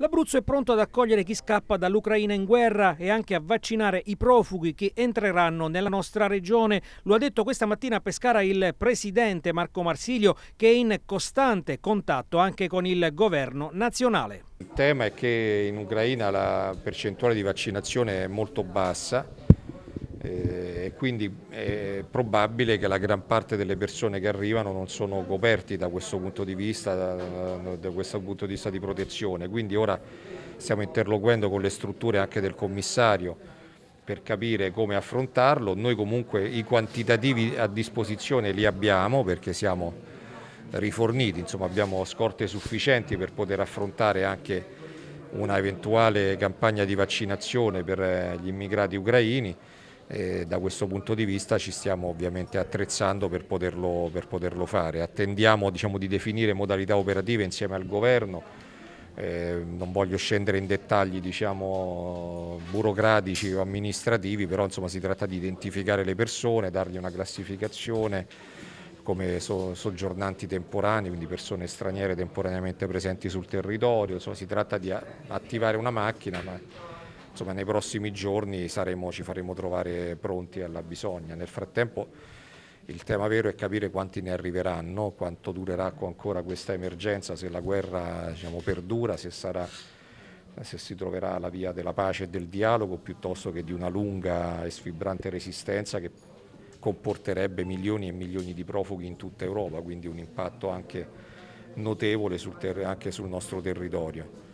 L'Abruzzo è pronto ad accogliere chi scappa dall'Ucraina in guerra e anche a vaccinare i profughi che entreranno nella nostra regione. Lo ha detto questa mattina a Pescara il presidente Marco Marsilio che è in costante contatto anche con il governo nazionale. Il tema è che in Ucraina la percentuale di vaccinazione è molto bassa eh, e quindi è probabile che la gran parte delle persone che arrivano non sono coperti da questo punto di vista, da, questo punto di vista di protezione. Quindi ora stiamo interloquendo con le strutture anche del commissario per capire come affrontarlo. Noi comunque i quantitativi a disposizione li abbiamo perché siamo riforniti, insomma abbiamo scorte sufficienti per poter affrontare anche una eventuale campagna di vaccinazione per eh, gli immigrati ucraini e da questo punto di vista ci stiamo ovviamente attrezzando per poterlo, per poterlo fare. Attendiamo diciamo, di definire modalità operative insieme al governo, eh, non voglio scendere in dettagli diciamo, burocratici o amministrativi, però insomma, si tratta di identificare le persone, dargli una classificazione come soggiornanti temporanei, quindi persone straniere temporaneamente presenti sul territorio, insomma, si tratta di attivare una macchina. Ma insomma, nei prossimi giorni saremo, ci faremo trovare pronti alla bisogna. Nel frattempo il tema vero è capire quanti ne arriveranno, quanto durerà ancora questa emergenza, se la guerra diciamo, perdura, se, sarà, se si troverà la via della pace e del dialogo piuttosto che di una lunga e sfibrante resistenza che comporterebbe milioni e milioni di profughi in tutta Europa, quindi un impatto anche notevole sul anche sul nostro territorio.